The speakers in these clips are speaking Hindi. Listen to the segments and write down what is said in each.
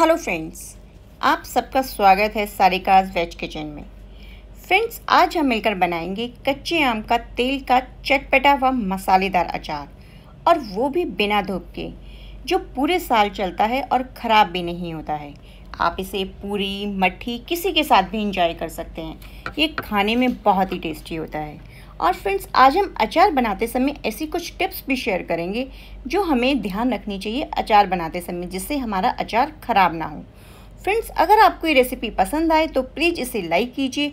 हेलो फ्रेंड्स आप सबका स्वागत है सारिकाज वेज किचन में फ्रेंड्स आज हम मिलकर बनाएंगे कच्चे आम का तेल का चटपटा व मसालेदार अचार और वो भी बिना धूप के जो पूरे साल चलता है और ख़राब भी नहीं होता है आप इसे पूरी मट्ठी किसी के साथ भी इंजॉय कर सकते हैं ये खाने में बहुत ही टेस्टी होता है और फ्रेंड्स आज हम अचार बनाते समय ऐसी कुछ टिप्स भी शेयर करेंगे जो हमें ध्यान रखनी चाहिए अचार बनाते समय जिससे हमारा अचार ख़राब ना हो फ्रेंड्स अगर आपको ये रेसिपी पसंद आए तो प्लीज़ इसे लाइक कीजिए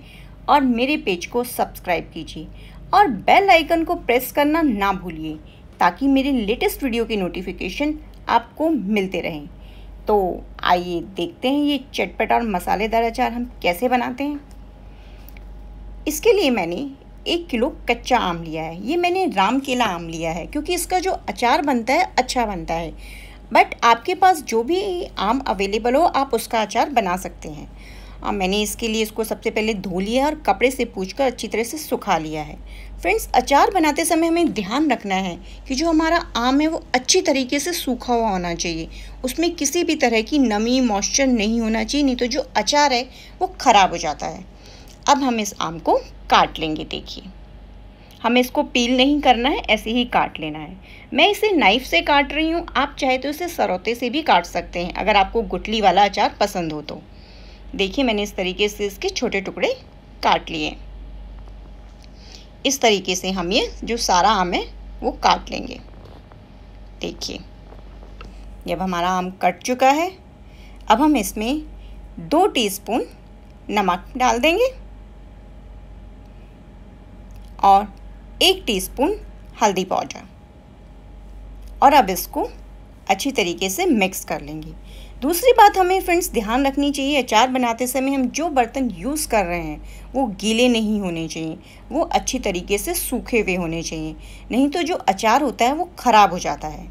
और मेरे पेज को सब्सक्राइब कीजिए और बेल आइकन को प्रेस करना ना भूलिए ताकि मेरे लेटेस्ट वीडियो की नोटिफिकेशन आपको मिलते रहें तो आइए देखते हैं ये चटपट और मसालेदार अचार हम कैसे बनाते हैं इसके लिए मैंने एक किलो कच्चा आम लिया है ये मैंने राम केला आम लिया है क्योंकि इसका जो अचार बनता है अच्छा बनता है बट आपके पास जो भी आम अवेलेबल हो आप उसका अचार बना सकते हैं आ, हाँ, मैंने इसके लिए इसको सबसे पहले धो लिया और कपड़े से कर अच्छी तरह से सुखा लिया है फ्रेंड्स अचार बनाते समय हमें ध्यान रखना है कि जो हमारा आम है वो अच्छी तरीके से सूखा हुआ होना चाहिए उसमें किसी भी तरह की नमी मॉइस्चर नहीं होना चाहिए नहीं तो जो अचार है वो ख़राब हो जाता है अब हम इस आम को काट लेंगे देखिए हमें इसको पील नहीं करना है ऐसे ही काट लेना है मैं इसे नाइफ से काट रही हूँ आप चाहे तो इसे सरौते से भी काट सकते हैं अगर आपको गुटली वाला अचार पसंद हो तो देखिए मैंने इस तरीके से इसके छोटे टुकड़े काट लिए इस तरीके से हम ये जो सारा आम है वो काट लेंगे देखिए जब हमारा आम कट चुका है अब हम इसमें दो टीस्पून नमक डाल देंगे और एक टीस्पून हल्दी पाउडर और अब इसको अच्छी तरीके से मिक्स कर लेंगे दूसरी बात हमें फ्रेंड्स ध्यान रखनी चाहिए अचार बनाते समय हम जो बर्तन यूज़ कर रहे हैं वो गीले नहीं होने चाहिए वो अच्छी तरीके से सूखे हुए होने चाहिए नहीं तो जो अचार होता है वो ख़राब हो जाता है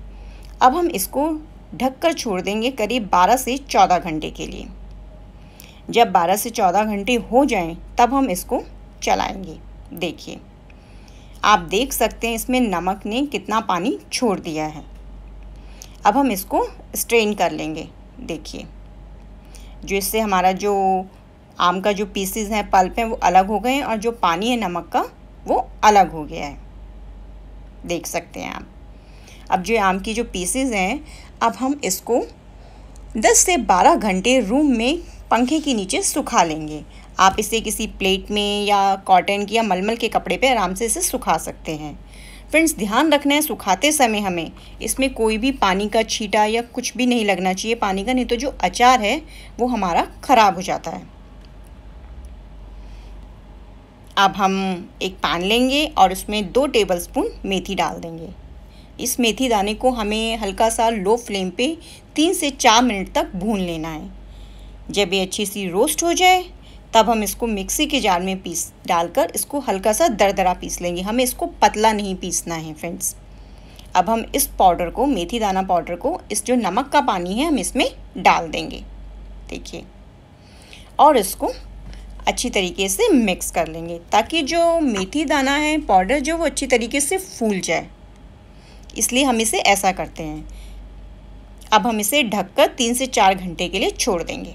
अब हम इसको ढककर छोड़ देंगे करीब 12 से 14 घंटे के लिए जब 12 से 14 घंटे हो जाएं तब हम इसको चलाएंगे देखिए आप देख सकते हैं इसमें नमक ने कितना पानी छोड़ दिया है अब हम इसको स्ट्रेन कर लेंगे देखिए जो इससे हमारा जो आम का जो पीसेस हैं पल्प हैं वो अलग हो गए हैं और जो पानी है नमक का वो अलग हो गया है देख सकते हैं आप अब जो आम की जो पीसेस हैं अब हम इसको 10 से 12 घंटे रूम में पंखे के नीचे सुखा लेंगे आप इसे किसी प्लेट में या कॉटन की या मलमल के कपड़े पे आराम से इसे सुखा सकते हैं फ्रेंड्स ध्यान रखना है सुखाते समय हमें इसमें कोई भी पानी का छीटा या कुछ भी नहीं लगना चाहिए पानी का नहीं तो जो अचार है वो हमारा ख़राब हो जाता है अब हम एक पैन लेंगे और उसमें दो टेबलस्पून मेथी डाल देंगे इस मेथी दाने को हमें हल्का सा लो फ्लेम पे तीन से चार मिनट तक भून लेना है जब ये अच्छी सी रोस्ट हो जाए तब हम इसको मिक्सी के जार में पीस डालकर इसको हल्का सा दरदरा पीस लेंगे हमें इसको पतला नहीं पीसना है फ्रेंड्स अब हम इस पाउडर को मेथी दाना पाउडर को इस जो नमक का पानी है हम इसमें डाल देंगे देखिए और इसको अच्छी तरीके से मिक्स कर लेंगे ताकि जो मेथी दाना है पाउडर जो वो अच्छी तरीके से फूल जाए इसलिए हम इसे ऐसा करते हैं अब हम इसे ढककर तीन से चार घंटे के लिए छोड़ देंगे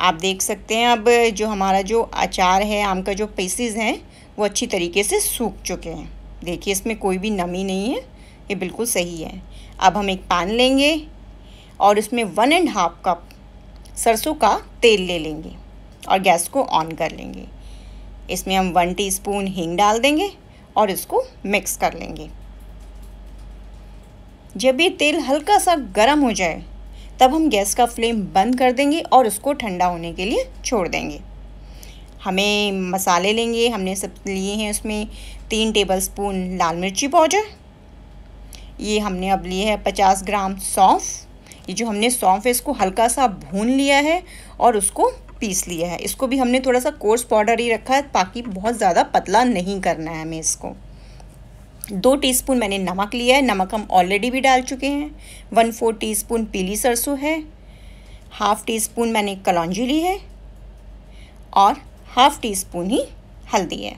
आप देख सकते हैं अब जो हमारा जो अचार है आम का जो पीसीज हैं वो अच्छी तरीके से सूख चुके हैं देखिए इसमें कोई भी नमी नहीं है ये बिल्कुल सही है अब हम एक पैन लेंगे और उसमें वन एंड हाफ कप सरसों का तेल ले लेंगे और गैस को ऑन कर लेंगे इसमें हम वन टीस्पून हींग डाल देंगे और इसको मिक्स कर लेंगे जब ये तेल हल्का सा गर्म हो जाए तब हम गैस का फ्लेम बंद कर देंगे और उसको ठंडा होने के लिए छोड़ देंगे हमें मसाले लेंगे हमने सब लिए हैं उसमें तीन टेबल स्पून लाल मिर्ची पाउडर ये हमने अब लिए है पचास ग्राम सौंफ ये जो हमने सौंफ है इसको हल्का सा भून लिया है और उसको पीस लिया है इसको भी हमने थोड़ा सा कोर्स पाउडर ही रखा है ताकि बहुत ज़्यादा पतला नहीं करना है हमें इसको दो टीस्पून मैंने नमक लिया है नमक हम ऑलरेडी भी डाल चुके हैं वन फोर टीस्पून पीली सरसों है हाफ़ टी स्पून मैंने कलौजी ली है और हाफ़ टी स्पून ही हल्दी है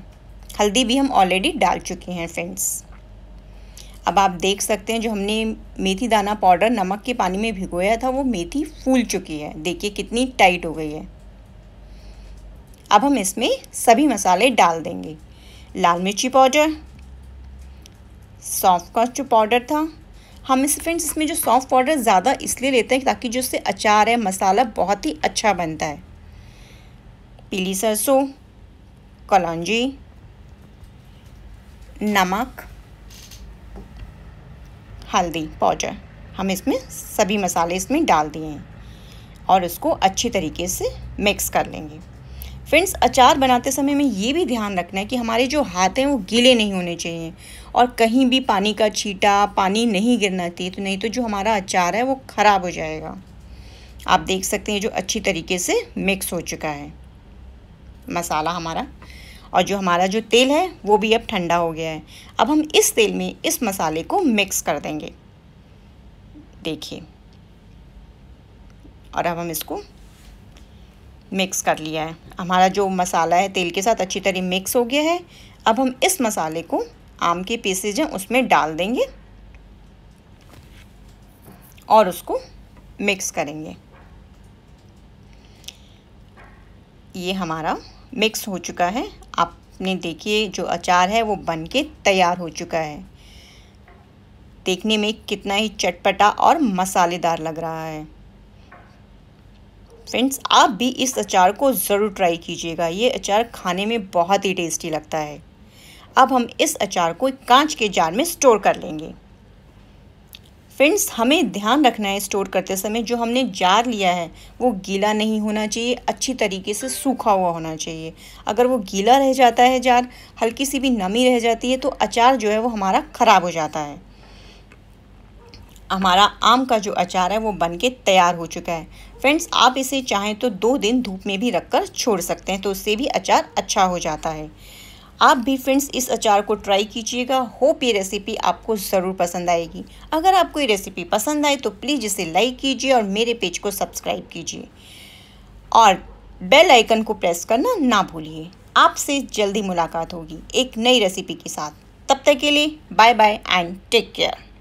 हल्दी भी हम ऑलरेडी डाल चुके हैं फ्रेंड्स अब आप देख सकते हैं जो हमने मेथी दाना पाउडर नमक के पानी में भिगोया था वो मेथी फूल चुकी है देखिए कितनी टाइट हो गई है अब हम इसमें सभी मसाले डाल देंगे लाल मिर्ची पाउडर सॉफ्ट का जो पाउडर था हम इस फ्रेंड्स इसमें जो सॉफ्ट पाउडर ज़्यादा इसलिए लेते हैं ताकि जो इससे अचार है मसाला बहुत ही अच्छा बनता है पीली सरसों कलौजी नमक हल्दी पाउडर हम इसमें सभी मसाले इसमें डाल दिए हैं और इसको अच्छी तरीके से मिक्स कर लेंगे फ्रेंड्स अचार बनाते समय हमें ये भी ध्यान रखना है कि हमारे जो हाथ हैं वो गीले नहीं होने चाहिए और कहीं भी पानी का छीटा पानी नहीं गिरना चाहिए तो नहीं तो जो हमारा अचार है वो ख़राब हो जाएगा आप देख सकते हैं जो अच्छी तरीके से मिक्स हो चुका है मसाला हमारा और जो हमारा जो तेल है वो भी अब ठंडा हो गया है अब हम इस तेल में इस मसाले को मिक्स कर देंगे देखिए और अब हम इसको मिक्स कर लिया है हमारा जो मसाला है तेल के साथ अच्छी तरह मिक्स हो गया है अब हम इस मसाले को आम के पीसेज हैं उसमें डाल देंगे और उसको मिक्स करेंगे ये हमारा मिक्स हो चुका है आपने देखिए जो अचार है वो बन के तैयार हो चुका है देखने में कितना ही चटपटा और मसालेदार लग रहा है फ्रेंड्स आप भी इस अचार को ज़रूर ट्राई कीजिएगा ये अचार खाने में बहुत ही टेस्टी लगता है अब हम इस अचार को एक कांच के जार में स्टोर कर लेंगे फ्रेंड्स हमें ध्यान रखना है स्टोर करते समय जो हमने जार लिया है वो गीला नहीं होना चाहिए अच्छी तरीके से सूखा हुआ होना चाहिए अगर वो गीला रह जाता है जार हल्की सी भी नमी रह जाती है तो अचार जो है वो हमारा ख़राब हो जाता है हमारा आम का जो अचार है वो बन के तैयार हो चुका है फ्रेंड्स आप इसे चाहें तो दो दिन धूप में भी रख कर छोड़ सकते हैं तो उससे भी अचार अच्छा हो जाता है आप भी फ्रेंड्स इस अचार को ट्राई कीजिएगा होप ये रेसिपी आपको ज़रूर पसंद आएगी अगर आपको ये रेसिपी पसंद आए तो प्लीज़ इसे लाइक कीजिए और मेरे पेज को सब्सक्राइब कीजिए और बेल आइकन को प्रेस करना ना भूलिए आपसे जल्दी मुलाकात होगी एक नई रेसिपी के साथ तब तक के लिए bye bye and take care